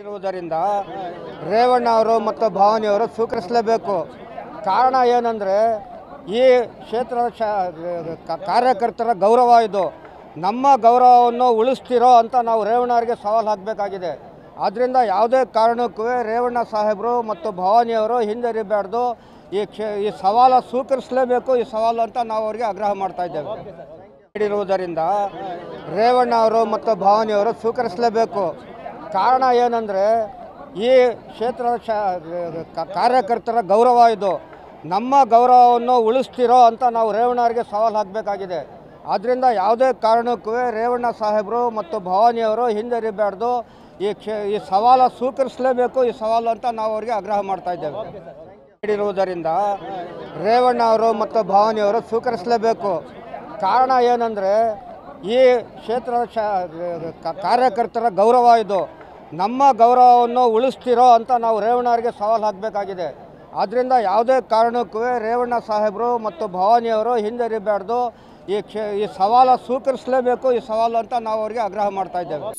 ಇರುವುದರಿಂದ ರೇವಣ್ಣ ಅವರು ಮತ್ತು ಭಾವನಿ ಅವರು ಸ್ವೀಕರಿಸಲೇಬೇಕು ಕಾರಣ ಏನಂದರೆ ಈ ಕ್ಷೇತ್ರದ ಕಾರ್ಯಕರ್ತರ ಗೌರವ ಇದು ನಮ್ಮ ಗೌರವವನ್ನು ಉಳಿಸ್ತಿರೋ ಅಂತ ನಾವು ರೇವಣ್ಣ ಅವರಿಗೆ ಸವಾಲು ಹಾಕಬೇಕಾಗಿದೆ ಆದ್ದರಿಂದ ಯಾವುದೇ ಕಾರಣಕ್ಕೂ ರೇವಣ್ಣ ಸಾಹೇಬರು ಮತ್ತು ಭವಾನಿಯವರು ಹಿಂದರಿಬಾರ್ದು ಈ ಕ್ಷೇ ಈ ಸವಾಲ ಸ್ವೀಕರಿಸಲೇಬೇಕು ಈ ಸವಾಲು ಅಂತ ನಾವು ಅವರಿಗೆ ಆಗ್ರಹ ಮಾಡ್ತಾ ಇದ್ದೇವೆ ನೀಡಿರುವುದರಿಂದ ರೇವಣ್ಣ ಅವರು ಮತ್ತು ಭವಾನಿಯವರು ಸ್ವೀಕರಿಸಲೇಬೇಕು ಕಾರಣ ಏನಂದರೆ ಈ ಕ್ಷೇತ್ರದ ಕಾರ್ಯಕರ್ತರ ಗೌರವ ಇದು ನಮ್ಮ ಗೌರವವನ್ನು ಉಳಿಸ್ತಿರೋ ಅಂತ ನಾವು ಅವರಿಗೆ ಸವಾಲು ಹಾಕಬೇಕಾಗಿದೆ ಆದ್ದರಿಂದ ಯಾವುದೇ ಕಾರಣಕ್ಕೂ ರೇವಣ್ಣ ಸಾಹೇಬರು ಮತ್ತು ಭವಾನಿಯವರು ಹಿಂಜರಿಬಾರ್ದು ಈ ಕ್ಷೇ ಈ ಸವಾಲು ಸ್ವೀಕರಿಸಲೇಬೇಕು ಈ ಸವಾಲು ಅಂತ ನಾವು ಅವರಿಗೆ ಆಗ್ರಹ ಮಾಡ್ತಾ ಇದ್ದೇವೆ ನೀಡಿರುವುದರಿಂದ ರೇವಣ್ಣ ಅವರು ಮತ್ತು ಭವಾನಿಯವರು ಸ್ವೀಕರಿಸಲೇಬೇಕು ಕಾರಣ ಏನಂದರೆ ಈ ಕ್ಷೇತ್ರದ ಶ ಕಾರ್ಯಕರ್ತರ ಗೌರವ ಇದು ನಮ್ಮ ಗೌರವವನ್ನು ಉಳಿಸ್ತಿರೋ ಅಂತ ನಾವು ಅವರಿಗೆ ಸವಾಲು ಹಾಕಬೇಕಾಗಿದೆ ಆದ್ದರಿಂದ ಯಾವುದೇ ಕಾರಣಕ್ಕೂ ರೇವಣ್ಣ ಸಾಹೇಬರು ಮತ್ತು ಭವಾನಿಯವರು ಹಿಂಜರಿಬಾರ್ದು ಈ ಕ್ಷೇ ಈ ಸವಾಲು ಸ್ವೀಕರಿಸಲೇಬೇಕು ಈ ಸವಾಲು ಅಂತ ನಾವು ಅವರಿಗೆ ಆಗ್ರಹ ಮಾಡ್ತಾ ಇದ್ದೇವೆ